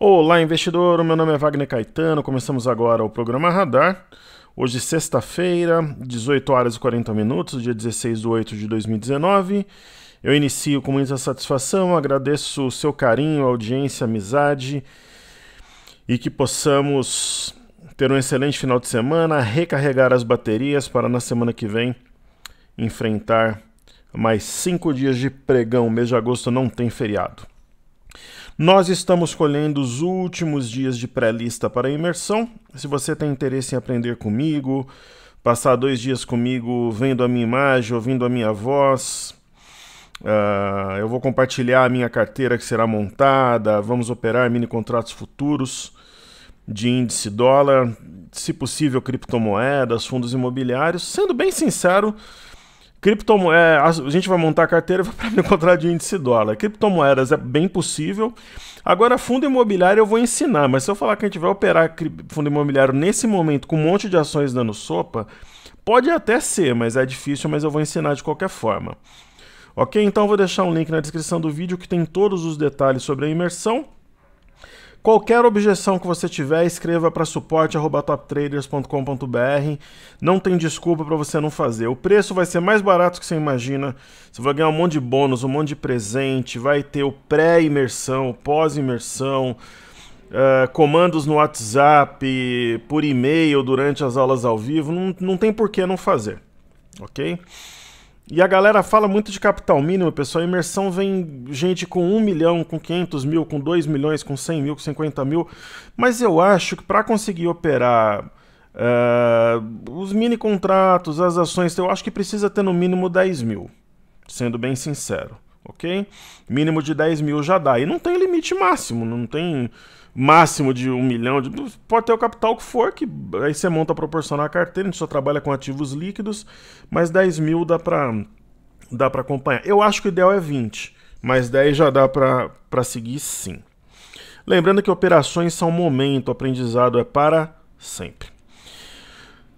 Olá, investidor. meu nome é Wagner Caetano. Começamos agora o programa Radar. Hoje, sexta-feira, 18 horas e 40 minutos, dia 16 de 8 de 2019. Eu inicio com muita satisfação, agradeço o seu carinho, audiência, amizade e que possamos ter um excelente final de semana, recarregar as baterias para na semana que vem enfrentar mais cinco dias de pregão. O mês de agosto não tem feriado. Nós estamos colhendo os últimos dias de pré-lista para a imersão. Se você tem interesse em aprender comigo, passar dois dias comigo vendo a minha imagem, ouvindo a minha voz, uh, eu vou compartilhar a minha carteira que será montada, vamos operar mini contratos futuros de índice dólar, se possível criptomoedas, fundos imobiliários. Sendo bem sincero, é a gente vai montar a carteira para me encontrar de índice dólar. Criptomoedas é bem possível. Agora, fundo imobiliário eu vou ensinar, mas se eu falar que a gente vai operar fundo imobiliário nesse momento com um monte de ações dando sopa, pode até ser, mas é difícil, mas eu vou ensinar de qualquer forma. Ok? Então eu vou deixar um link na descrição do vídeo que tem todos os detalhes sobre a imersão. Qualquer objeção que você tiver, escreva para suporte@toptraders.com.br. Não tem desculpa para você não fazer. O preço vai ser mais barato que você imagina. Você vai ganhar um monte de bônus, um monte de presente, vai ter o pré-imersão, pós-imersão, uh, comandos no WhatsApp, por e-mail durante as aulas ao vivo. Não, não tem por que não fazer, ok? E a galera fala muito de capital mínimo, pessoal. A imersão vem gente com 1 milhão, com 500 mil, com 2 milhões, com 100 mil, com 50 mil. Mas eu acho que para conseguir operar uh, os mini contratos, as ações, eu acho que precisa ter no mínimo 10 mil. Sendo bem sincero, ok? Mínimo de 10 mil já dá. E não tem limite máximo, não tem máximo de um milhão, de, pode ter o capital que for, que aí você monta a proporcional a carteira, a gente só trabalha com ativos líquidos, mas 10 mil dá para dá pra acompanhar. Eu acho que o ideal é 20, mas 10 já dá para seguir sim. Lembrando que operações são momento, aprendizado é para sempre.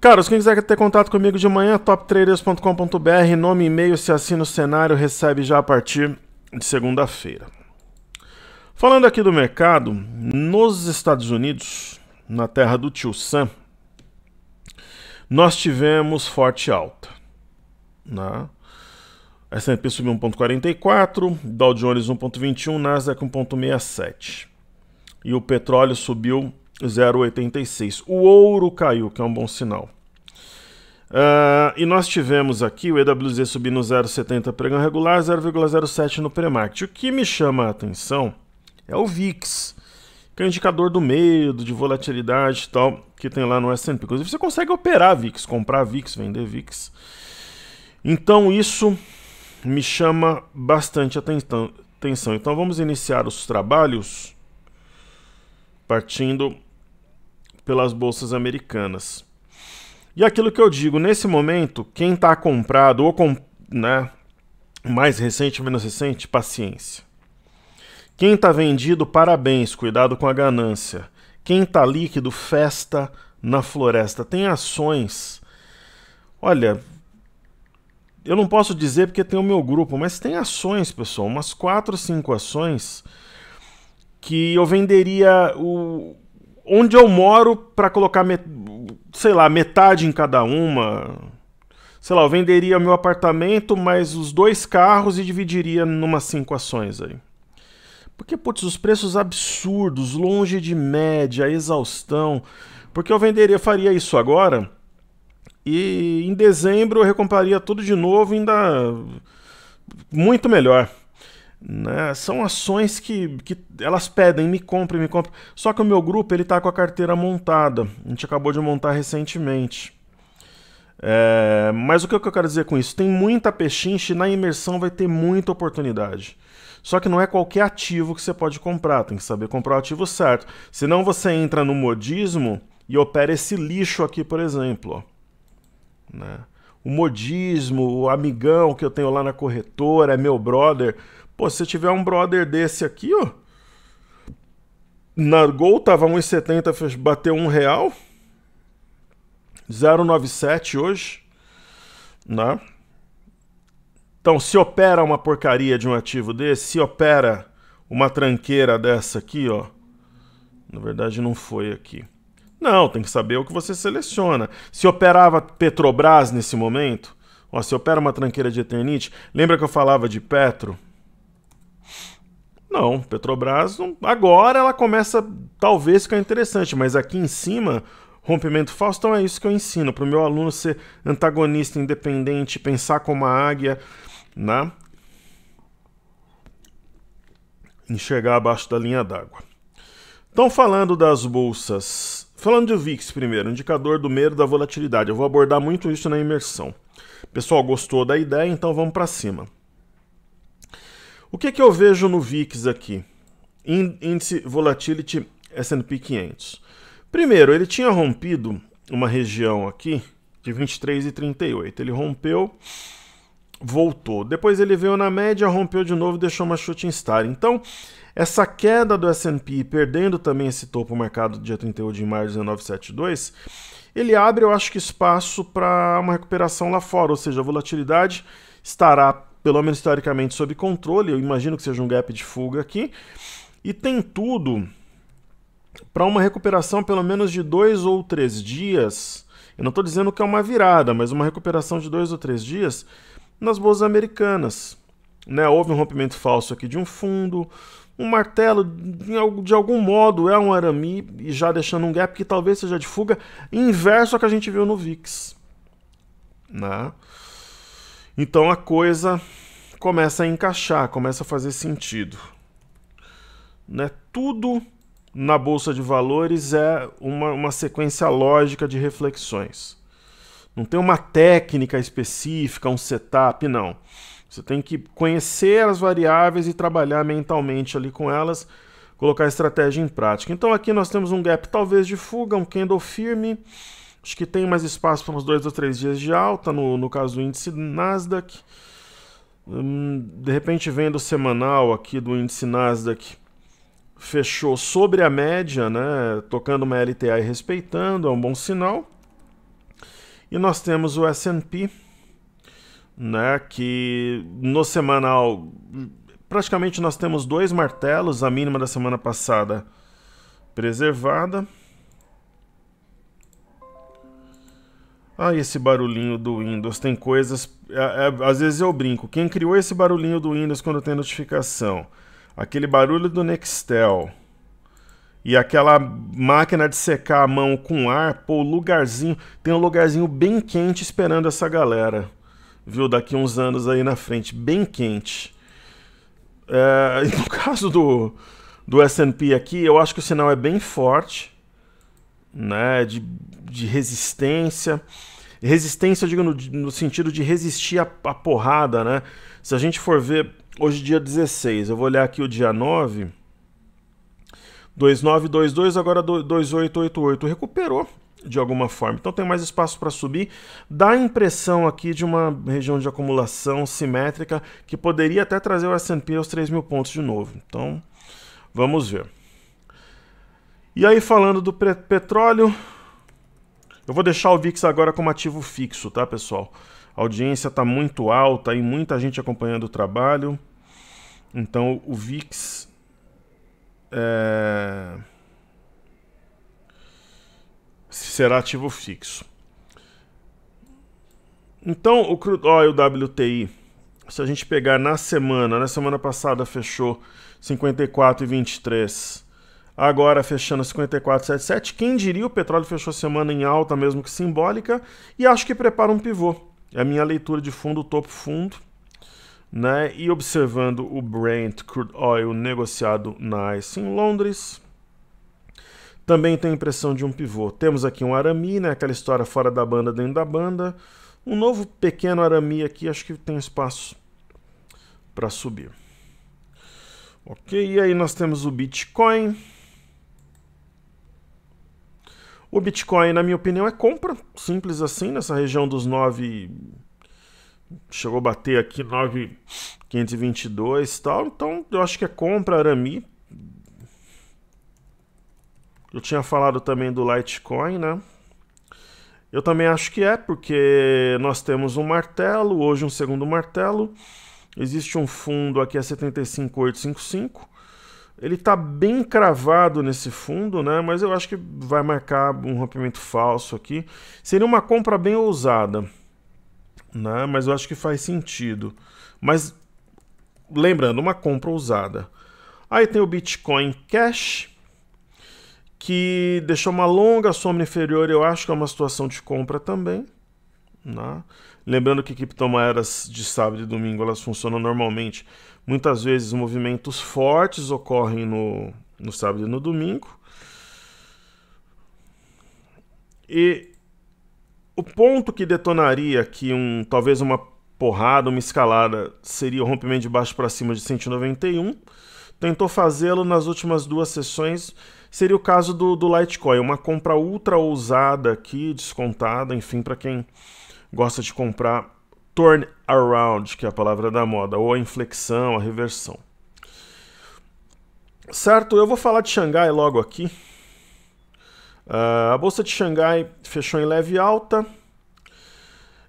Caros, quem quiser ter contato comigo de manhã, toptraders.com.br, nome e-mail, se assina o cenário, recebe já a partir de segunda-feira. Falando aqui do mercado, nos Estados Unidos, na terra do tio Sam, nós tivemos forte alta. Né? S&P subiu 1,44, Dow Jones 1,21, Nasdaq 1,67. E o petróleo subiu 0,86. O ouro caiu, que é um bom sinal. Uh, e nós tivemos aqui o EWZ subindo 0,70 pregão regular, 0,07 no pre-market. O que me chama a atenção é o VIX, que é o indicador do medo, de volatilidade e tal, que tem lá no S&P. Inclusive você consegue operar VIX, comprar VIX, vender VIX. Então isso me chama bastante atenção. Então vamos iniciar os trabalhos partindo pelas bolsas americanas. E aquilo que eu digo, nesse momento, quem está comprado ou com, né, mais recente ou menos recente, paciência. Quem tá vendido, parabéns, cuidado com a ganância. Quem tá líquido, festa na floresta. Tem ações. Olha, eu não posso dizer porque tem o meu grupo, mas tem ações, pessoal, umas quatro, cinco ações que eu venderia o onde eu moro para colocar, met... sei lá, metade em cada uma. Sei lá, eu venderia meu apartamento, mais os dois carros e dividiria numas cinco ações aí. Porque, putz, os preços absurdos, longe de média, exaustão. Porque eu venderia, faria isso agora e em dezembro eu recompraria tudo de novo, ainda muito melhor. Né? São ações que, que elas pedem, me comprem me comprem Só que o meu grupo ele está com a carteira montada. A gente acabou de montar recentemente. É, mas o que eu quero dizer com isso? Tem muita pechinche, na imersão vai ter muita oportunidade. Só que não é qualquer ativo que você pode comprar, tem que saber comprar o ativo certo. Senão você entra no modismo e opera esse lixo aqui, por exemplo. né? O modismo, o amigão que eu tenho lá na corretora, é meu brother. Pô, se tiver um brother desse aqui, ó. Na Gol tava 1,70, bateu um real. 0,97 hoje, né? Então, se opera uma porcaria de um ativo desse, se opera uma tranqueira dessa aqui, ó. Na verdade, não foi aqui. Não, tem que saber o que você seleciona. Se operava Petrobras nesse momento, ó, se opera uma tranqueira de Eternite, lembra que eu falava de Petro? Não, Petrobras, agora ela começa talvez ficar interessante, mas aqui em cima rompimento falso. Então é isso que eu ensino para o meu aluno ser antagonista, independente, pensar como a águia, na né? Enxergar abaixo da linha d'água. Então, falando das bolsas, falando de VIX primeiro, indicador do medo da volatilidade. Eu vou abordar muito isso na imersão. Pessoal, gostou da ideia? Então vamos para cima. O que, que eu vejo no VIX aqui? Índice Volatility S&P 500. Primeiro, ele tinha rompido uma região aqui de 23 e 38. Ele rompeu voltou. Depois ele veio na média, rompeu de novo e deixou uma shooting star. Então, essa queda do S&P, perdendo também esse topo marcado dia 31 de maio de 1972, ele abre, eu acho que espaço para uma recuperação lá fora, ou seja, a volatilidade estará, pelo menos historicamente, sob controle, eu imagino que seja um gap de fuga aqui, e tem tudo para uma recuperação pelo menos de dois ou três dias, eu não estou dizendo que é uma virada, mas uma recuperação de dois ou três dias nas bolsas americanas. Né? Houve um rompimento falso aqui de um fundo, um martelo, de algum modo, é um arame, e já deixando um gap que talvez seja de fuga, inverso ao que a gente viu no VIX. Né? Então a coisa começa a encaixar, começa a fazer sentido. Né? Tudo na Bolsa de Valores é uma, uma sequência lógica de reflexões. Não tem uma técnica específica, um setup, não. Você tem que conhecer as variáveis e trabalhar mentalmente ali com elas, colocar a estratégia em prática. Então aqui nós temos um gap talvez de fuga, um candle firme. Acho que tem mais espaço para uns dois ou três dias de alta, no, no caso do índice Nasdaq. Hum, de repente vendo o semanal aqui do índice Nasdaq, fechou sobre a média, né? tocando uma LTA e respeitando, é um bom sinal. E nós temos o S&P, né, que no semanal praticamente nós temos dois martelos, a mínima da semana passada preservada. Ah, esse barulhinho do Windows, tem coisas... É, é, às vezes eu brinco, quem criou esse barulhinho do Windows quando tem notificação? Aquele barulho do Nextel, e aquela máquina de secar a mão com ar, pô, lugarzinho, tem um lugarzinho bem quente esperando essa galera. Viu? Daqui uns anos aí na frente, bem quente. É, no caso do, do S&P aqui, eu acho que o sinal é bem forte, né? De, de resistência. Resistência, eu digo, no, no sentido de resistir à porrada, né? Se a gente for ver hoje é dia 16, eu vou olhar aqui o dia 9... 2922, agora 2888. Recuperou de alguma forma. Então tem mais espaço para subir. Dá a impressão aqui de uma região de acumulação simétrica que poderia até trazer o S&P aos 3 mil pontos de novo. Então vamos ver. E aí falando do petróleo, eu vou deixar o VIX agora como ativo fixo, tá pessoal? A audiência está muito alta e muita gente acompanhando o trabalho. Então o VIX é, será ativo fixo. Então, o crude oil WTI, se a gente pegar na semana, na semana passada fechou 54,23. Agora fechando 54,77. Quem diria o petróleo fechou a semana em alta, mesmo que simbólica, e acho que prepara um pivô. É a minha leitura de fundo, topo fundo. Né? E observando o Brent Crude Oil negociado na ICE em Londres, também tem a impressão de um pivô. Temos aqui um arami, né? aquela história fora da banda, dentro da banda. Um novo pequeno arami aqui, acho que tem espaço para subir. Ok, e aí nós temos o Bitcoin. O Bitcoin, na minha opinião, é compra, simples assim, nessa região dos 9 chegou a bater aqui 9,522 e tal. Então eu acho que é compra Arami. Eu tinha falado também do Litecoin, né? Eu também acho que é, porque nós temos um martelo, hoje um segundo martelo. Existe um fundo aqui é a 75855. Ele está bem cravado nesse fundo, né? Mas eu acho que vai marcar um rompimento falso aqui. Seria uma compra bem ousada né? Mas eu acho que faz sentido. Mas lembrando, uma compra ousada. Aí tem o Bitcoin Cash, que deixou uma longa soma inferior, eu acho que é uma situação de compra também. Né? Lembrando que criptomoedas de sábado e domingo elas funcionam normalmente. Muitas vezes movimentos fortes ocorrem no, no sábado e no domingo. E o ponto que detonaria que um talvez uma porrada, uma escalada, seria o rompimento de baixo para cima de 191. Tentou fazê-lo nas últimas duas sessões. Seria o caso do, do Litecoin, uma compra ultra ousada aqui, descontada, enfim, para quem gosta de comprar turn around, que é a palavra da moda, ou a inflexão, a reversão. Certo, eu vou falar de Xangai logo aqui. Uh, a bolsa de Xangai fechou em leve alta.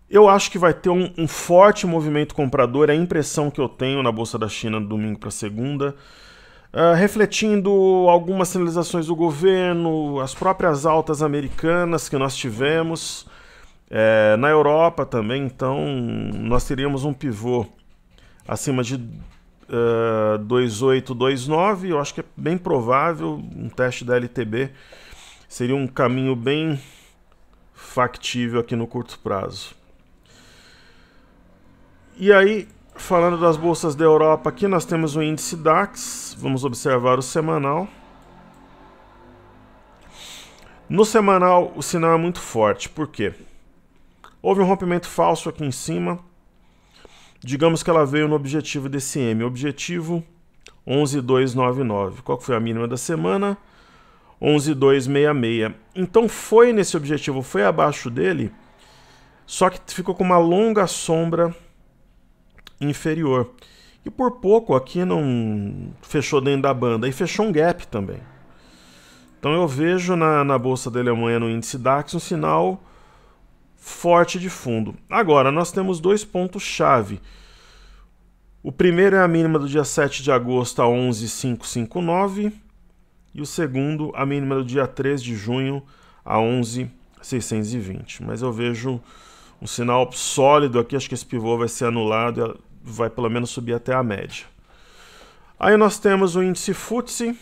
Eu acho que vai ter um, um, forte movimento comprador, é a impressão que eu tenho na bolsa da China do domingo para segunda. Uh, refletindo algumas sinalizações do governo, as próprias altas americanas que nós tivemos, é, na Europa também, então nós teríamos um pivô acima de uh, eh, 2,829, eu acho que é bem provável um teste da LTB seria um caminho bem factível aqui no curto prazo. E aí, falando das bolsas da Europa, aqui nós temos o índice DAX, vamos observar o semanal. No semanal, o sinal é muito forte, por quê? Houve um rompimento falso aqui em cima. Digamos que ela veio no objetivo DCM, objetivo 11299. Qual foi a mínima da semana? 11266. Então foi nesse objetivo, foi abaixo dele, só que ficou com uma longa sombra inferior. E por pouco aqui não fechou dentro da banda, e fechou um gap também. Então eu vejo na, na bolsa dele amanhã no índice DAX um sinal forte de fundo. Agora, nós temos dois pontos-chave. O primeiro é a mínima do dia 7 de agosto a 11.559 e o segundo, a mínima do dia 3 de junho a 11,620. Mas eu vejo um sinal sólido aqui, acho que esse pivô vai ser anulado e vai pelo menos subir até a média. Aí nós temos o índice FTSE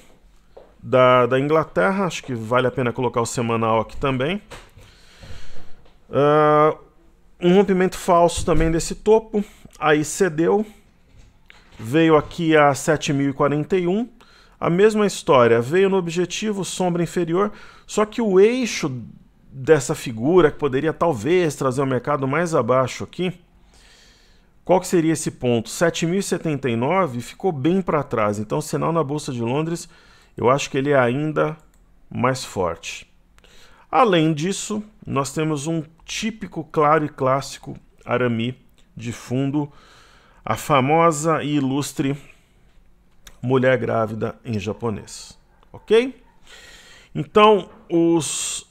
da, da Inglaterra, acho que vale a pena colocar o semanal aqui também. Uh, um rompimento falso também desse topo, aí cedeu, veio aqui a 7041 a mesma história, veio no objetivo, sombra inferior, só que o eixo dessa figura, que poderia talvez trazer o mercado mais abaixo aqui, qual que seria esse ponto? 7.079 ficou bem para trás, então o sinal na Bolsa de Londres, eu acho que ele é ainda mais forte. Além disso, nós temos um típico, claro e clássico arami de fundo, a famosa e ilustre mulher grávida em japonês, ok? Então, os,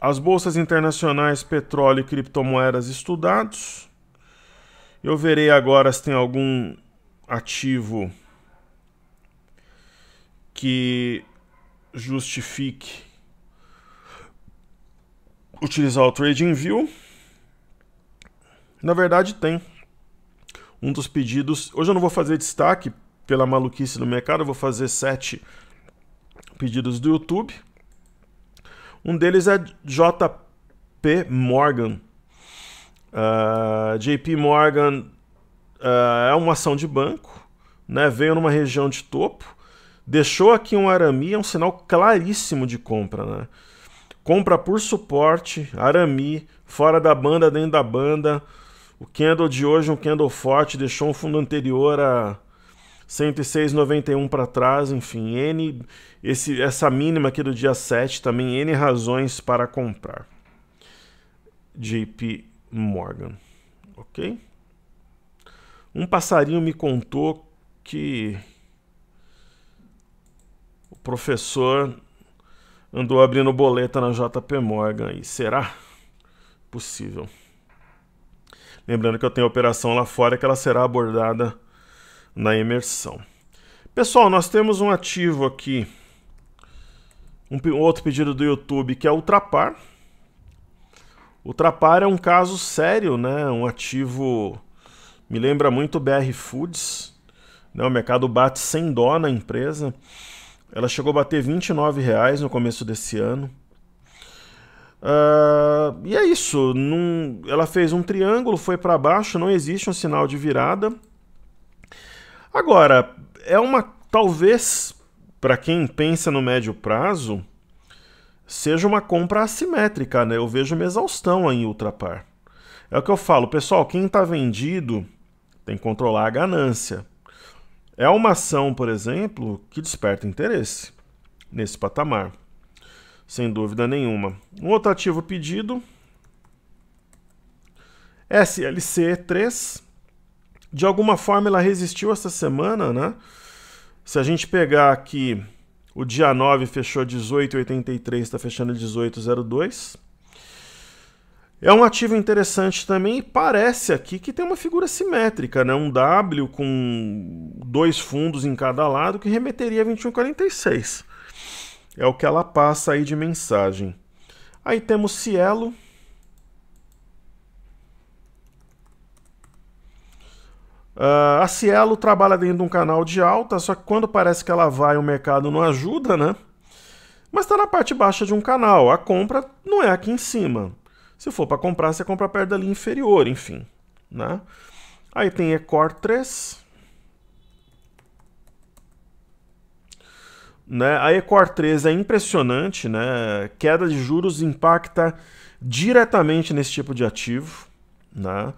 as bolsas internacionais, petróleo e criptomoedas estudados. Eu verei agora se tem algum ativo que justifique utilizar o TradingView. Na verdade, tem um dos pedidos. Hoje eu não vou fazer destaque pela maluquice do mercado, eu vou fazer sete pedidos do YouTube. Um deles é JP Morgan. Uh, ah, JP Morgan uh, é uma ação de banco, né? veio numa região de topo, deixou aqui um arami, é um sinal claríssimo de compra. Né? Compra por suporte, arami, fora da banda, dentro da banda. O candle de hoje, um candle forte, deixou um fundo anterior a 106,91 para trás, enfim, N, esse, essa mínima aqui do dia 7 também, N razões para comprar. JP Morgan, ok? Um passarinho me contou que o professor andou abrindo boleta na JP Morgan e será possível? Lembrando que eu tenho a operação lá fora que ela será abordada na imersão. Pessoal, nós temos um ativo aqui, um outro pedido do YouTube que é Ultrapar. Ultrapar é um caso sério, né? Um ativo me lembra muito BR Foods, né? O mercado bate sem dó na empresa. Ela chegou a bater 29 no começo desse ano. Uh, e é isso. Num, ela fez um triângulo, foi para baixo, não existe um sinal de virada. Agora, é uma talvez para quem pensa no médio prazo, seja uma compra assimétrica, né? Eu vejo uma exaustão aí em ultrapar. É o que eu falo, pessoal, quem está vendido tem que controlar a ganância. É uma ação, por exemplo, que desperta interesse nesse patamar, sem dúvida nenhuma. Um outro ativo pedido, SLC3, de alguma forma ela resistiu essa semana, né? Se a gente pegar aqui, o dia 9 fechou 18,83, está fechando 18,02. É um ativo interessante também e parece aqui que tem uma figura simétrica, né? Um W com dois fundos em cada lado que remeteria a 21,46. É o que ela passa aí de mensagem. Aí temos Cielo, Uh, a Cielo trabalha dentro de um canal de alta, só que quando parece que ela vai, o mercado não ajuda, né? Mas está na parte baixa de um canal. A compra não é aqui em cima. Se for para comprar, você compra perto da linha inferior, enfim. Né? Aí tem Ecor 3. Né? A Ecor 3 é impressionante, né? Queda de juros impacta diretamente nesse tipo de ativo. Né?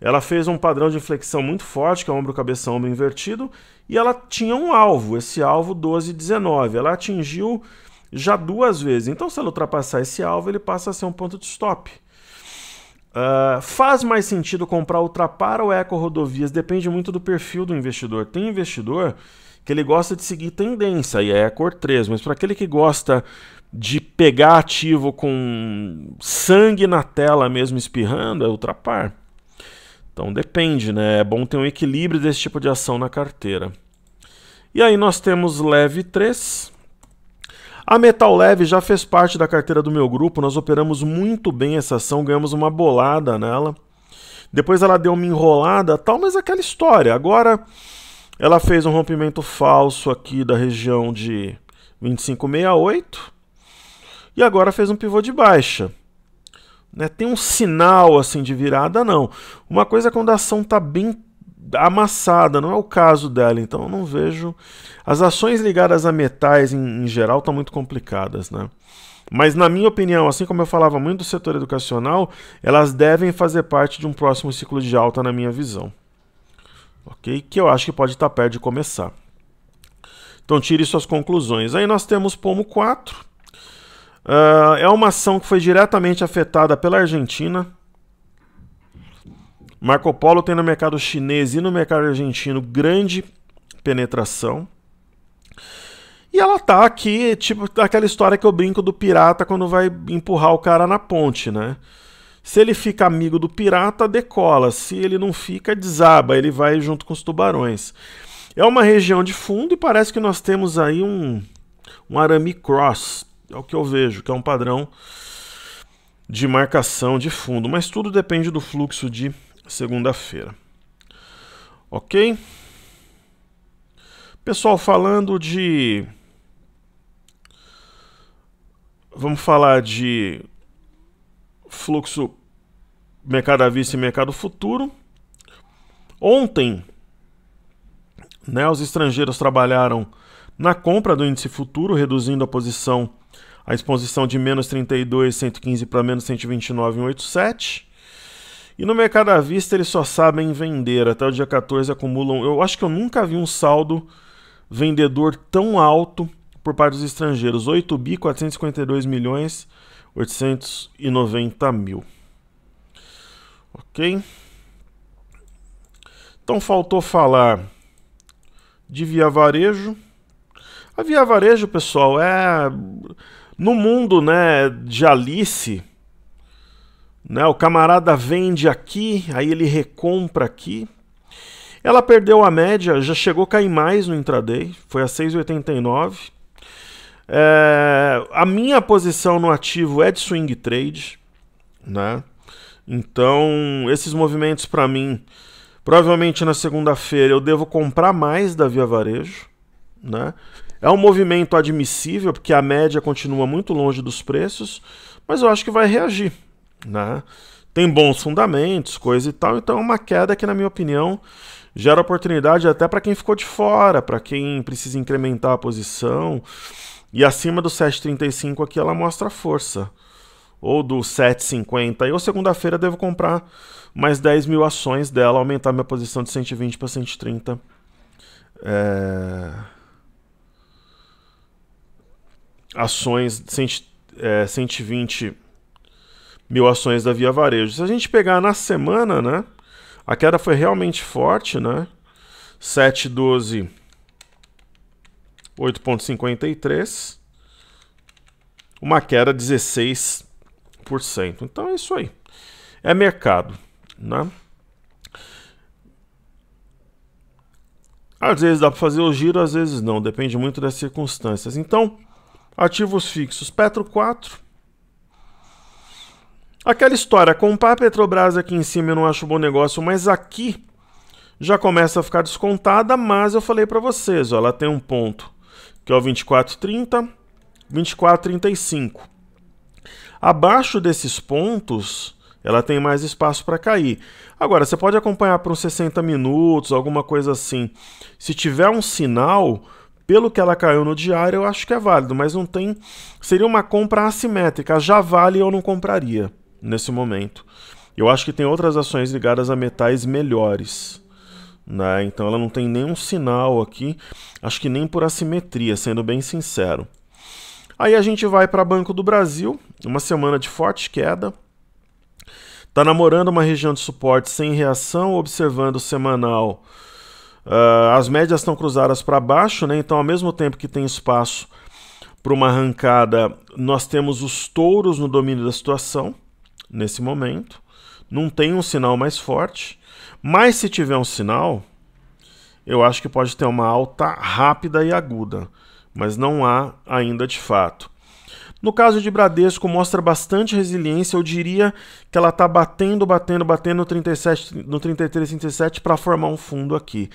Ela fez um padrão de flexão muito forte, que é ombro, cabeça, ombro invertido, e ela tinha um alvo, esse alvo 12 19. Ela atingiu já duas vezes. Então, se ela ultrapassar esse alvo, ele passa a ser um ponto de stop. Uh, faz mais sentido comprar ultrapar ou eco rodovias? Depende muito do perfil do investidor. Tem investidor que ele gosta de seguir tendência, e é a cor 3, mas para aquele que gosta de pegar ativo com sangue na tela mesmo espirrando é ultrapar. Então depende, né? É bom ter um equilíbrio desse tipo de ação na carteira. E aí nós temos leve 3. A Metal Leve já fez parte da carteira do meu grupo, nós operamos muito bem essa ação, ganhamos uma bolada nela. Depois ela deu uma enrolada, tal, mas é aquela história. Agora ela fez um rompimento falso aqui da região de 2568 e agora fez um pivô de baixa. Né? Tem um sinal assim de virada, não. Uma coisa é quando a ação está bem amassada, não é o caso dela, então eu não vejo. As ações ligadas a metais em, em geral estão tá muito complicadas, né? Mas, na minha opinião, assim como eu falava muito do setor educacional, elas devem fazer parte de um próximo ciclo de alta, na minha visão. Ok? Que eu acho que pode estar tá perto de começar. Então, tire suas conclusões. Aí nós temos pomo 4, Uh, é uma ação que foi diretamente afetada pela Argentina. Marco Polo tem no mercado chinês e no mercado argentino grande penetração. E ela tá aqui, tipo aquela história que eu brinco do pirata quando vai empurrar o cara na ponte, né? Se ele fica amigo do pirata, decola. Se ele não fica, desaba. Ele vai junto com os tubarões. É uma região de fundo e parece que nós temos aí um, um arame cross é o que eu vejo, que é um padrão de marcação de fundo, mas tudo depende do fluxo de segunda-feira. OK? Pessoal, falando de vamos falar de fluxo mercado à vista e mercado futuro. Ontem, né, os estrangeiros trabalharam na compra do índice futuro, reduzindo a posição a exposição de menos 32,115 para menos 129,187. E no mercado à vista eles só sabem vender. Até o dia 14 acumulam. Eu acho que eu nunca vi um saldo vendedor tão alto por parte dos estrangeiros. 8 bi 452 milhões 890 mil. Ok? Então faltou falar de via varejo. A via varejo, pessoal, é no mundo, né, de Alice, né, o camarada vende aqui, aí ele recompra aqui. Ela perdeu a média, já chegou a cair mais no intraday, foi a 6,89. É, a minha posição no ativo é de swing trade, né? Então, esses movimentos para mim, provavelmente na segunda-feira eu devo comprar mais da Via Varejo, né? É um movimento admissível, porque a média continua muito longe dos preços, mas eu acho que vai reagir. Né? Tem bons fundamentos, coisa e tal, então é uma queda que, na minha opinião, gera oportunidade até para quem ficou de fora, para quem precisa incrementar a posição. E acima do 7,35 aqui ela mostra força. Ou do 7,50. Eu segunda-feira devo comprar mais 10 mil ações dela, aumentar minha posição de 120 para 130. É ações, cento, é, 120 mil ações da Via Varejo. Se a gente pegar na semana, né? A queda foi realmente forte, né? 7,12, 8,53. Uma queda 16%. Então é isso aí. É mercado, né? Às vezes dá para fazer o giro, às vezes não, depende muito das circunstâncias. Então, Ativos fixos, Petro 4. Aquela história, comprar Petrobras aqui em cima eu não acho um bom negócio, mas aqui já começa a ficar descontada, mas eu falei para vocês, ó, ela tem um ponto que é o 24,30, 24,35. Abaixo desses pontos, ela tem mais espaço para cair. Agora, você pode acompanhar por uns 60 minutos, alguma coisa assim. Se tiver um sinal, pelo que ela caiu no diário, eu acho que é válido, mas não tem. Seria uma compra assimétrica. Já vale eu não compraria nesse momento. Eu acho que tem outras ações ligadas a metais melhores. Né? Então ela não tem nenhum sinal aqui, acho que nem por assimetria, sendo bem sincero. Aí a gente vai para Banco do Brasil, uma semana de forte queda. Está namorando uma região de suporte sem reação, observando o semanal Uh, as médias estão cruzadas para baixo, né? então ao mesmo tempo que tem espaço para uma arrancada, nós temos os touros no domínio da situação nesse momento. Não tem um sinal mais forte, mas se tiver um sinal, eu acho que pode ter uma alta rápida e aguda, mas não há ainda de fato. No caso de Bradesco, mostra bastante resiliência. Eu diria que ela está batendo, batendo, batendo no 33,37 no 33, para formar um fundo aqui.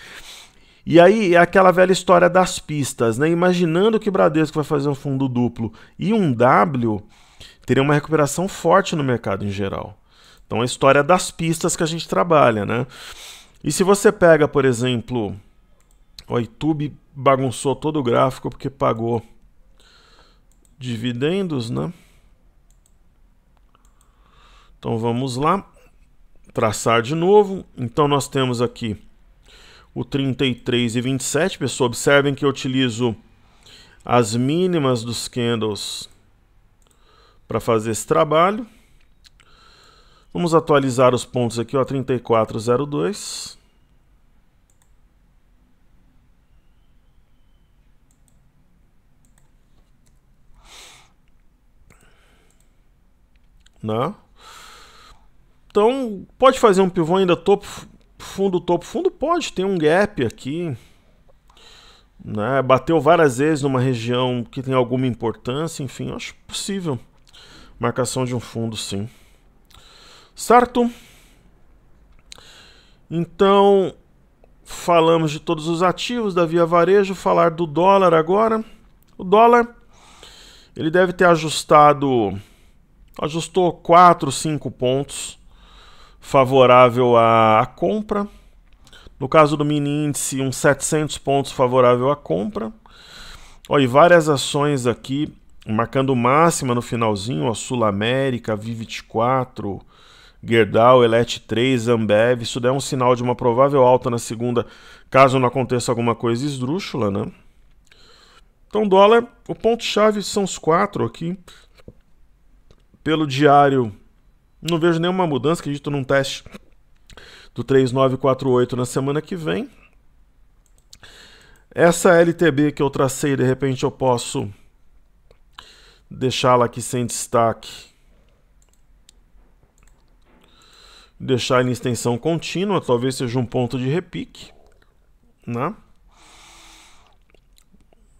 E aí é aquela velha história das pistas, né? Imaginando que Bradesco vai fazer um fundo duplo e um W, teria uma recuperação forte no mercado em geral. Então, a história das pistas que a gente trabalha, né? E se você pega, por exemplo, o YouTube bagunçou todo o gráfico porque pagou dividendos, né? Então vamos lá, traçar de novo. Então nós temos aqui o 33 e 27. Pessoal, observem que eu utilizo as mínimas dos candles para fazer esse trabalho. Vamos atualizar os pontos aqui, ó, 3402. né? Então, pode fazer um pivô ainda topo, fundo, topo, fundo? Pode, tem um gap aqui. Né? Bateu várias vezes numa região que tem alguma importância, enfim, acho possível. Marcação de um fundo, sim. Certo? Então, falamos de todos os ativos da Via Varejo, falar do dólar agora. O dólar, ele deve ter ajustado ajustou 4, 5 pontos favorável à, compra. No caso do mini índice, uns 700 pontos favorável à compra. olha e várias ações aqui marcando máxima no finalzinho, a Sul América, Viv24, Gerdau, Elet 3, Ambev. Isso é um sinal de uma provável alta na segunda, caso não aconteça alguma coisa esdrúxula, né? Então, dólar, o ponto-chave são os quatro aqui. Pelo diário, não vejo nenhuma mudança, acredito num teste do 3948 na semana que vem. Essa LTB que eu tracei, de repente eu posso deixá-la aqui sem destaque. Deixar em extensão contínua, talvez seja um ponto de repique, né?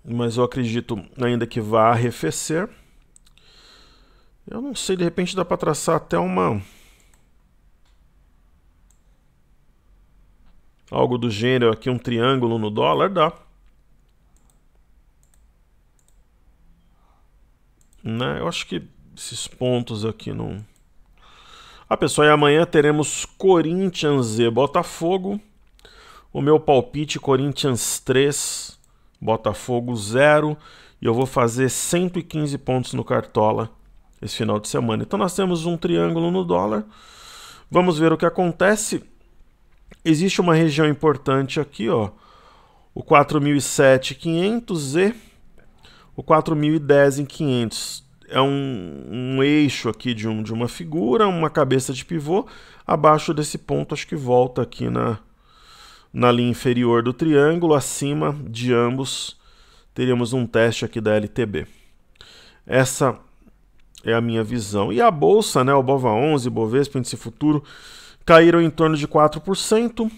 Mas eu acredito ainda que vá arrefecer. Eu não sei, de repente dá para traçar até uma algo do gênero aqui, um triângulo no dólar, dá. Né? Eu acho que esses pontos aqui não. Ah, pessoal, e amanhã teremos Corinthians e Botafogo. O meu palpite: Corinthians 3, Botafogo 0. E eu vou fazer 115 pontos no Cartola esse final de semana. Então nós temos um triângulo no dólar. Vamos ver o que acontece. Existe uma região importante aqui, ó. O 4007,500 e o 4010 em 500 é um, um eixo aqui de, um, de uma figura, uma cabeça de pivô. Abaixo desse ponto, acho que volta aqui na, na linha inferior do triângulo. Acima de ambos, teríamos um teste aqui da LTB. Essa é a minha visão. E a bolsa, né, o Bova 11, Bovespa, índice futuro, caíram em torno de 4%.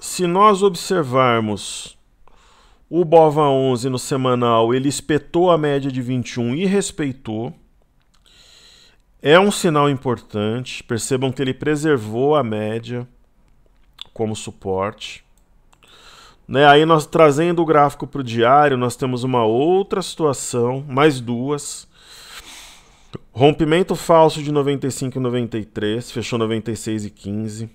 Se nós observarmos o Bova 11 no semanal, ele espetou a média de 21 e respeitou. É um sinal importante. Percebam que ele preservou a média como suporte. Né? Aí nós trazendo o gráfico para o diário, nós temos uma outra situação, mais duas. Rompimento falso de 95 e 93, fechou 96 e 15.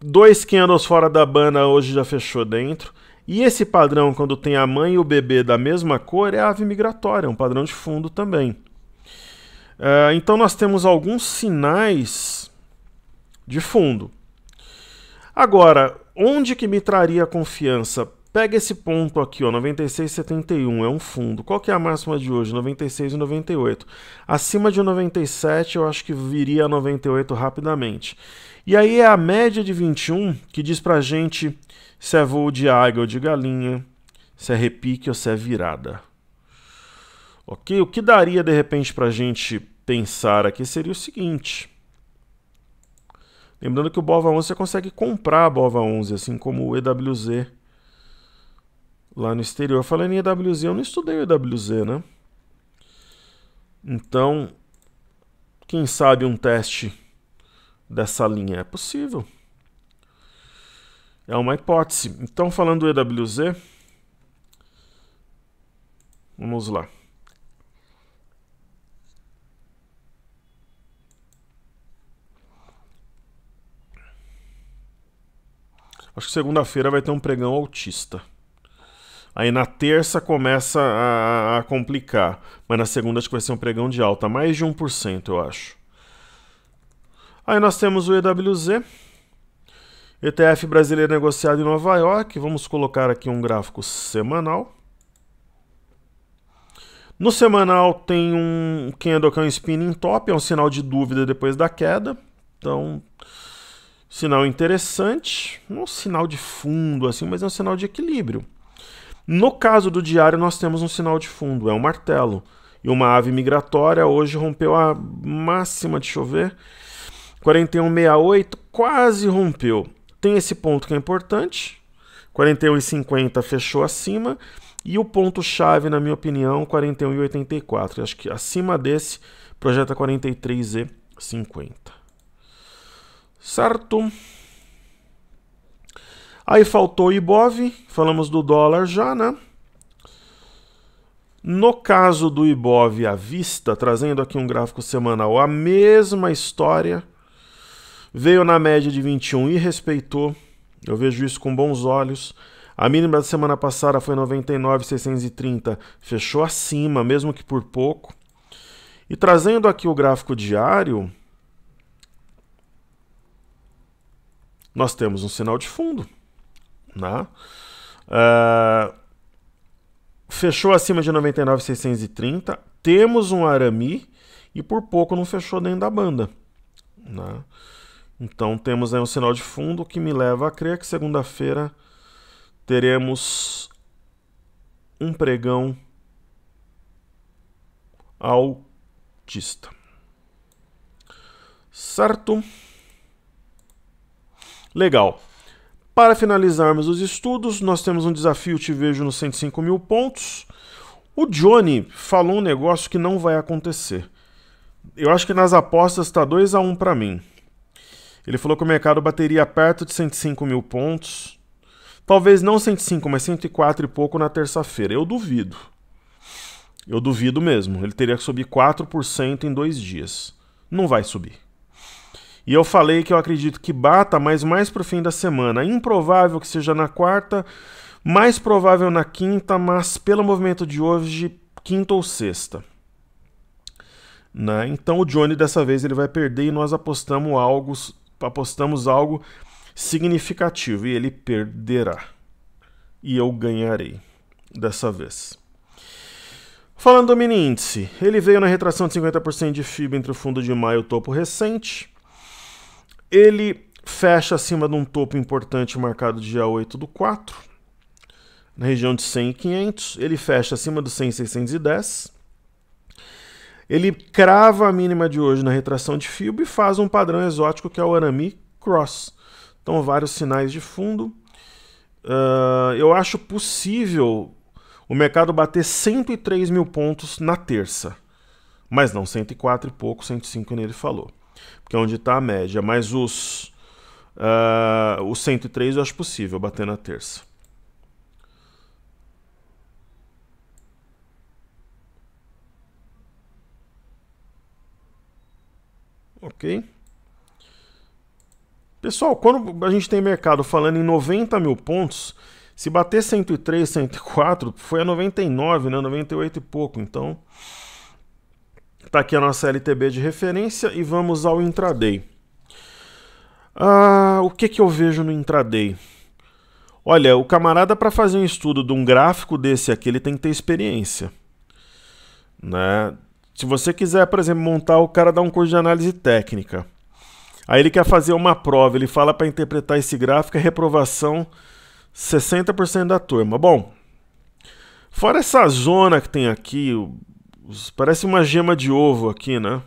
Dois candles fora da banda hoje já fechou dentro. E esse padrão, quando tem a mãe e o bebê da mesma cor, é ave migratória, é um padrão de fundo também. Uh, então nós temos alguns sinais de fundo. Agora, onde que me traria confiança? Pega esse ponto aqui, ó, 96,71, é um fundo. Qual que é a máxima de hoje? 96,98. e Acima de 97, eu acho que viria a 98 rapidamente. E aí é a média de 21 que diz pra gente se é voo de águia ou de galinha, se é repique ou se é virada. Ok? O que daria de repente pra gente pensar aqui seria o seguinte. Lembrando que o Bova 11 você consegue comprar a Bova 11, assim como o EWZ lá no exterior. Falando em EWZ, eu não estudei o EWZ, né? Então, quem sabe um teste dessa linha é possível. É uma hipótese. Então, falando do EWZ, vamos lá. Acho que segunda-feira vai ter um pregão autista. Aí na terça começa a, a, complicar. Mas na segunda acho que vai ser um pregão de alta. Mais de 1%, eu acho. Aí nós temos o EWZ. ETF brasileiro negociado em Nova York. Vamos colocar aqui um gráfico semanal. No semanal tem um é um Spinning Top. É um sinal de dúvida depois da queda. Então... Hum. Sinal interessante, não um sinal de fundo assim, mas é um sinal de equilíbrio. No caso do diário, nós temos um sinal de fundo, é um martelo. E uma ave migratória hoje rompeu a máxima de chover. 41,68 quase rompeu. Tem esse ponto que é importante. 41,50 fechou acima. E o ponto-chave, na minha opinião, 41,84. Acho que acima desse projeta 43,50. Certo? Aí faltou o Ibov, falamos do dólar já, né? No caso do Ibov à vista, trazendo aqui um gráfico semanal, a mesma história. Veio na média de 21 e respeitou. Eu vejo isso com bons olhos. A mínima da semana passada foi 99,630, fechou acima, mesmo que por pouco. E trazendo aqui o gráfico diário, nós temos um sinal de fundo. Né? Uh, fechou acima de 99,630. Temos um arami e por pouco não fechou dentro da banda. Né? Então temos aí um sinal de fundo que me leva a crer que segunda-feira teremos um pregão altista. Certo? Legal. Para finalizarmos os estudos, nós temos um desafio Te Vejo nos 105 mil pontos. O Johnny falou um negócio que não vai acontecer. Eu acho que nas apostas está 2 a 1 um para mim. Ele falou que o mercado bateria perto de 105 mil pontos. Talvez não 105, mas 104 e pouco na terça-feira. Eu duvido. Eu duvido mesmo. Ele teria que subir 4% em dois dias. Não vai subir. E eu falei que eu acredito que bata, mas mais para o fim da semana. Improvável que seja na quarta, mais provável na quinta, mas pelo movimento de hoje, quinta ou sexta. Né? Então o Johnny dessa vez ele vai perder e nós apostamos algo, apostamos algo significativo e ele perderá. E eu ganharei dessa vez. Falando do mini índice, ele veio na retração de 50% de FIB entre o fundo de maio e o topo recente. Ele fecha acima de um topo importante marcado dia 8 do 4, na região de 100 e 500. Ele fecha acima do 100 e 610. Ele crava a mínima de hoje na retração de fibra e faz um padrão exótico que é o Arami Cross. Então, vários sinais de fundo. Uh, eu acho possível o mercado bater 103 mil pontos na terça. Mas não 104 e pouco, 105 nele falou que é onde está a média. Mas os, uh, os 103 eu acho possível bater na terça. Ok? Pessoal, quando a gente tem mercado falando em 90 mil pontos, se bater 103, 104, foi a 99, né? 98 e pouco. Então, Está aqui a nossa LTB de referência e vamos ao intraday. Ah, o que, que eu vejo no intraday? Olha, o camarada para fazer um estudo de um gráfico desse aqui, ele tem que ter experiência. Né? Se você quiser, por exemplo, montar o cara dá um curso de análise técnica. Aí ele quer fazer uma prova, ele fala para interpretar esse gráfico, é reprovação 60% da turma. Bom, fora essa zona que tem aqui, Parece uma gema de ovo aqui, né?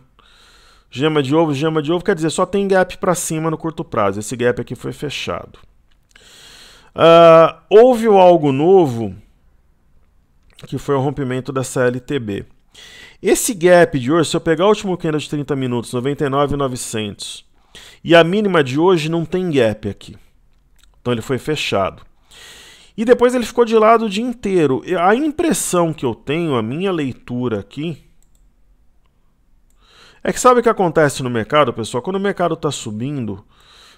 Gema de ovo, gema de ovo, quer dizer, só tem gap para cima no curto prazo. Esse gap aqui foi fechado. Uh, houve algo novo, que foi o rompimento dessa LTB. Esse gap de hoje, se eu pegar o último candle de 30 minutos, 99,900, e a mínima de hoje não tem gap aqui. Então ele foi fechado. E depois ele ficou de lado o dia inteiro. A impressão que eu tenho, a minha leitura aqui, é que sabe o que acontece no mercado, pessoal? Quando o mercado está subindo,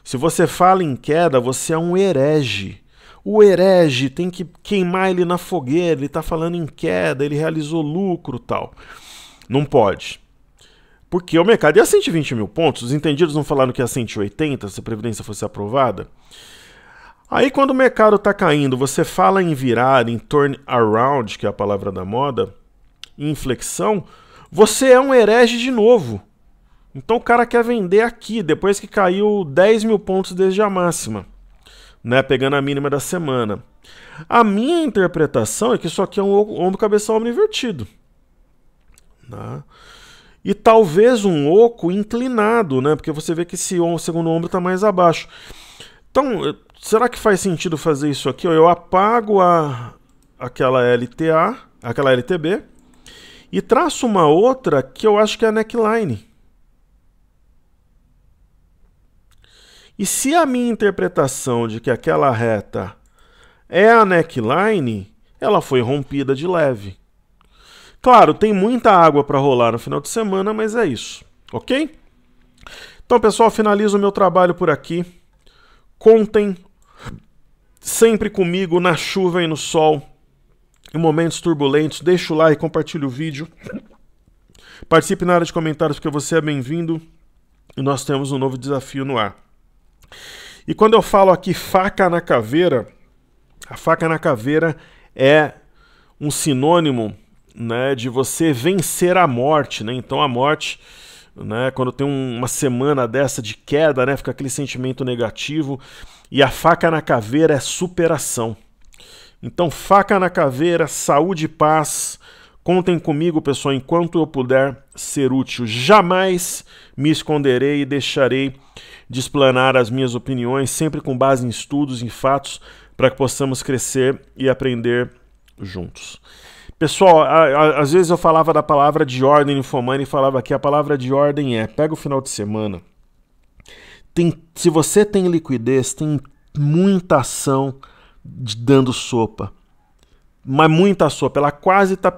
se você fala em queda, você é um herege. O herege tem que queimar ele na fogueira, ele está falando em queda, ele realizou lucro tal. Não pode. Porque o mercado ia 120 mil pontos, os entendidos não falaram que ia 180 se a Previdência fosse aprovada. Aí quando o mercado está caindo, você fala em virar, em turn around, que é a palavra da moda, inflexão, você é um herege de novo. Então o cara quer vender aqui, depois que caiu 10 mil pontos desde a máxima, né? Pegando a mínima da semana. A minha interpretação é que isso aqui é um ombro cabeça ombro invertido. Né? E talvez um oco inclinado, né? Porque você vê que esse segundo ombro está mais abaixo. Então, será que faz sentido fazer isso aqui? Eu apago a, aquela LTA, aquela LTB, e traço uma outra que eu acho que é a neckline. E se a minha interpretação de que aquela reta é a neckline, ela foi rompida de leve. Claro, tem muita água para rolar no final de semana, mas é isso, ok? Então, pessoal, finalizo o meu trabalho por aqui. Contem sempre comigo na chuva e no sol, em momentos turbulentos. Deixa o like, compartilha o vídeo. Participe na área de comentários porque você é bem-vindo e nós temos um novo desafio no ar. E quando eu falo aqui faca na caveira, a faca na caveira é um sinônimo né, de você vencer a morte. Né? Então a morte, né, quando tem um, uma semana dessa de queda, né, fica aquele sentimento negativo. E a faca na caveira é superação. Então, faca na caveira, saúde e paz. Contem comigo, pessoal, enquanto eu puder ser útil. Jamais me esconderei e deixarei de explanar as minhas opiniões, sempre com base em estudos, em fatos, para que possamos crescer e aprender juntos. Pessoal, a, a, às vezes eu falava da palavra de ordem no e falava que a palavra de ordem é: pega o final de semana tem, se você tem liquidez, tem muita ação de, dando sopa. Mas muita sopa. Ela quase está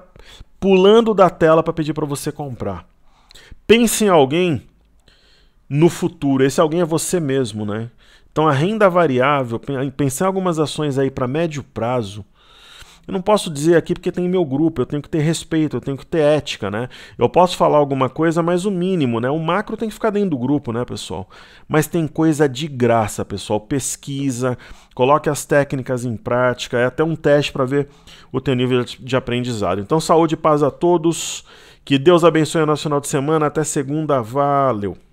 pulando da tela para pedir para você comprar. Pense em alguém no futuro. Esse alguém é você mesmo, né? Então a renda variável, pensar algumas ações aí para médio prazo eu não posso dizer aqui porque tem meu grupo, eu tenho que ter respeito, eu tenho que ter ética, né? Eu posso falar alguma coisa, mas o mínimo, né? O macro tem que ficar dentro do grupo, né, pessoal? Mas tem coisa de graça, pessoal. Pesquisa, coloque as técnicas em prática, é até um teste para ver o teu nível de aprendizado. Então, saúde e paz a todos. Que Deus abençoe o nosso final de semana. Até segunda. Valeu!